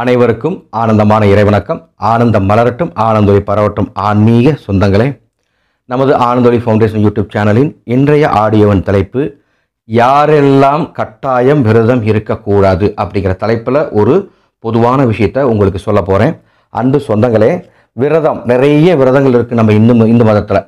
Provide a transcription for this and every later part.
அனைவருக்கும் ஆனந்தமான இறைவணக்கம் ஆனந்தம் மலரட்டும் ஆனந்தொலி பரவட்டும் ஆன்மீக சொந்தங்களே நமது ஆனந்தொலி ஃபவுண்டேஷன் யூடியூப் சேனலின் இன்றைய ஆடியோவன் தலைப்பு யாரெல்லாம் கட்டாயம் விரதம் இருக்கக்கூடாது அப்படிங்கிற தலைப்பில் ஒரு பொதுவான விஷயத்தை உங்களுக்கு சொல்ல போகிறேன் அன்று சொந்தங்களே விரதம் நிறைய விரதங்கள் இருக்குது நம்ம இந்து இந்து மதத்தில்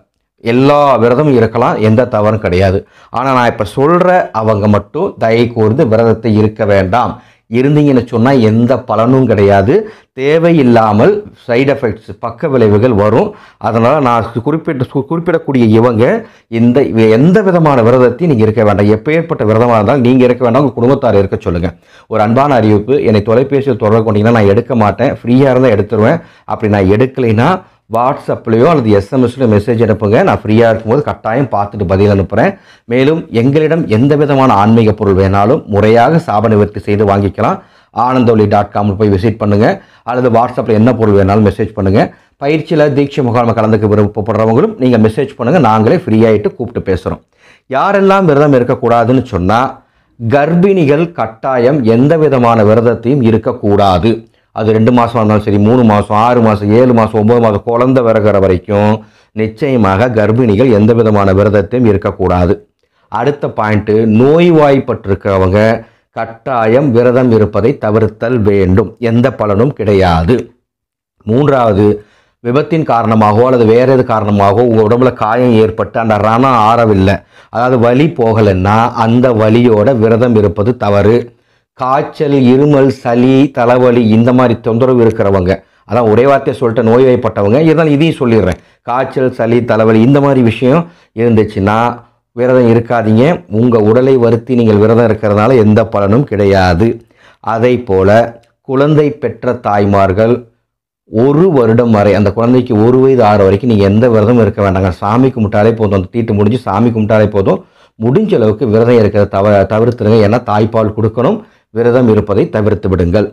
எல்லா விரதமும் இருக்கலாம் எந்த தவறும் கிடையாது ஆனால் நான் இப்போ சொல்கிற அவங்க மட்டும் தயை கூர்ந்து விரதத்தை இருக்க வேண்டாம் இருந்தீங்கன்னு சொன்னால் எந்த பலனும் கிடையாது தேவையில்லாமல் சைடு எஃபெக்ட்ஸ் பக்க விளைவுகள் வரும் அதனால் நான் குறிப்பிட்ட குறிப்பிடக்கூடிய இவங்க இந்த எந்த விதமான விரதத்தையும் நீங்கள் இருக்க வேண்டாம் ஏற்பட்ட விரதமாக இருந்தாலும் நீங்கள் இருக்க வேண்டாம் உங்கள் குடும்பத்தார் இருக்க சொல்லுங்கள் ஒரு அன்பான அறிவிப்பு என்னை தொலைபேசியில் தொடர்பு கொண்டீங்கன்னா நான் எடுக்க மாட்டேன் ஃப்ரீயாக இருந்தால் எடுத்துருவேன் அப்படி நான் எடுக்கலைன்னா வாட்ஸ்அப்லேயோ அல்லது எஸ்எம்எஸ்லையோ மெசேஜ் அனுப்புங்க நான் ஃப்ரீயாக இருக்கும்போது கட்டாயம் பார்த்துட்டு பதில் அனுப்புகிறேன் மேலும் எங்களிடம் எந்த விதமான ஆன்மீக பொருள் வேணாலும் முறையாக சாப நிவர்த்தி செய்து வாங்கிக்கலாம் ஆனந்தவழி டாட் காமில் போய் விசிட் பண்ணுங்கள் அல்லது வாட்ஸ்அப்பில் என்ன பொருள் வேணாலும் மெசேஜ் பண்ணுங்கள் பயிற்சியில் தீட்சை முகாமில் கலந்துக்க விருப்பப்படுறவங்களும் நீங்கள் மெசேஜ் பண்ணுங்கள் நாங்களே ஃப்ரீயாகிட்டு கூப்பிட்டு பேசுகிறோம் யாரெல்லாம் விரதம் இருக்கக்கூடாதுன்னு சொன்னால் கர்ப்பிணிகள் கட்டாயம் எந்த விதமான விரதத்தையும் இருக்கக்கூடாது அது ரெண்டு மாதமாக இருந்தாலும் சரி மூணு மாதம் ஆறு மாதம் ஏழு மாதம் ஒம்பது மாதம் குழந்த விறகுற வரைக்கும் நிச்சயமாக கர்ப்பிணிகள் எந்த விதமான விரதத்தையும் இருக்கக்கூடாது அடுத்த பாயிண்ட்டு நோய்வாய்ப்பட்டிருக்கிறவங்க கட்டாயம் விரதம் இருப்பதை தவிர்த்தல் வேண்டும் எந்த பலனும் கிடையாது மூன்றாவது விபத்தின் காரணமாகவோ அல்லது வேறு எது காரணமாகவோ உங்கள் உடம்புல காயம் ஏற்பட்டு அந்த ரணம் ஆறவில்லை அதாவது வலி போகலைன்னா அந்த வலியோட விரதம் இருப்பது தவறு காய்ச்சல் இருமல் சளி தலைவலி இந்த மாதிரி தொந்தரவு இருக்கிறவங்க அதான் ஒரே வார்த்தையை சொல்லிட்டு நோய்வாய்ப்பட்டவங்க இருந்தாலும் இதையும் சொல்லிடுறேன் காய்ச்சல் சளி தலைவலி இந்த மாதிரி விஷயம் இருந்துச்சுன்னா விரதம் இருக்காதீங்க உங்கள் உடலை வருத்தி நீங்கள் விரதம் இருக்கிறதுனால எந்த பலனும் கிடையாது அதை போல் குழந்தை பெற்ற தாய்மார்கள் ஒரு வருடம் வரை அந்த குழந்தைக்கு ஒரு வயது ஆறு வரைக்கும் நீங்கள் எந்த விரதமும் இருக்க வேண்டாங்க சாமி கும்பிட்டாலே போதும் அந்த தீட்டு முடிஞ்சு சாமி கும்பிட்டாலே போதும் முடிஞ்ச அளவுக்கு விரதம் இருக்கிறத தவ தவிர்த்துருங்க ஏன்னா தாய்ப்பால் கொடுக்கணும் விரதம் இருப்பதை தவிர்த்து விடுங்கள்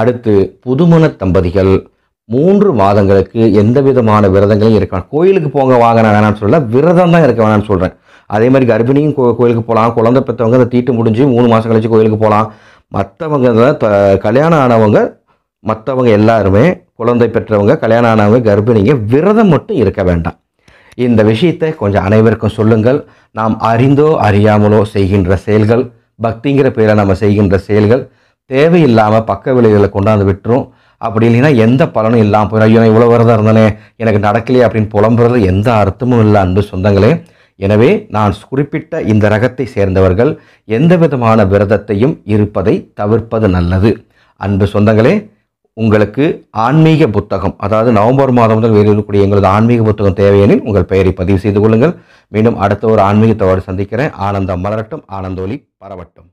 அடுத்து புதுமண தம்பதிகள் மூன்று மாதங்களுக்கு எந்த விதமான விரதங்களும் இருக்கலாம் கோயிலுக்கு போங்க வாங்க நான் வேணாம்னு சொல்லல விரதம் தான் இருக்க வேணாம்னு சொல்கிறேன் அதே மாதிரி கர்ப்பிணியும் கோ கோயிலுக்கு போகலாம் குழந்தை பெற்றவங்க அந்த தீட்டு முடிஞ்சு மூணு மாதம் கழிச்சு கோயிலுக்கு போகலாம் மற்றவங்க த கல்யாணம் ஆனவங்க மற்றவங்க எல்லாருமே குழந்தை பெற்றவங்க கல்யாணம் ஆனவங்க கர்ப்பிணிங்க விரதம் மட்டும் இருக்க வேண்டாம் இந்த விஷயத்தை கொஞ்சம் அனைவருக்கும் சொல்லுங்கள் நாம் அறிந்தோ அறியாமலோ செய்கின்ற செயல்கள் பக்திங்கிற பேரில் நம்ம செய்கின்ற செயல்கள் தேவையில்லாமல் பக்க விளைவுகளை கொண்டாந்து விட்டுரும் அப்படி இல்லைன்னா எந்த பலனும் இல்லாமல் போயிடும் ஐயோ இவ்வளோ விரதம் இருந்தனே எனக்கு நடக்கலையே அப்படின்னு புலம்புறது எந்த அர்த்தமும் இல்லை அன்பு சொந்தங்களே எனவே நான் குறிப்பிட்ட இந்த ரகத்தை சேர்ந்தவர்கள் எந்த விதமான விரதத்தையும் இருப்பதை தவிர்ப்பது நல்லது அன்பு சொந்தங்களே உங்களுக்கு ஆன்மீக புத்தகம் அதாவது நவம்பர் மாதம் முதல் வெளியிடக்கூடிய எங்களது ஆன்மீக புத்தகம் தேவையெனில் உங்கள் பெயரை பதிவு செய்து கொள்ளுங்கள் மீண்டும் அடுத்த ஒரு ஆன்மீகத்தோடு சந்திக்கிறேன் ஆனந்தம் மலரட்டும் ஆனந்தோலி பரவட்டும்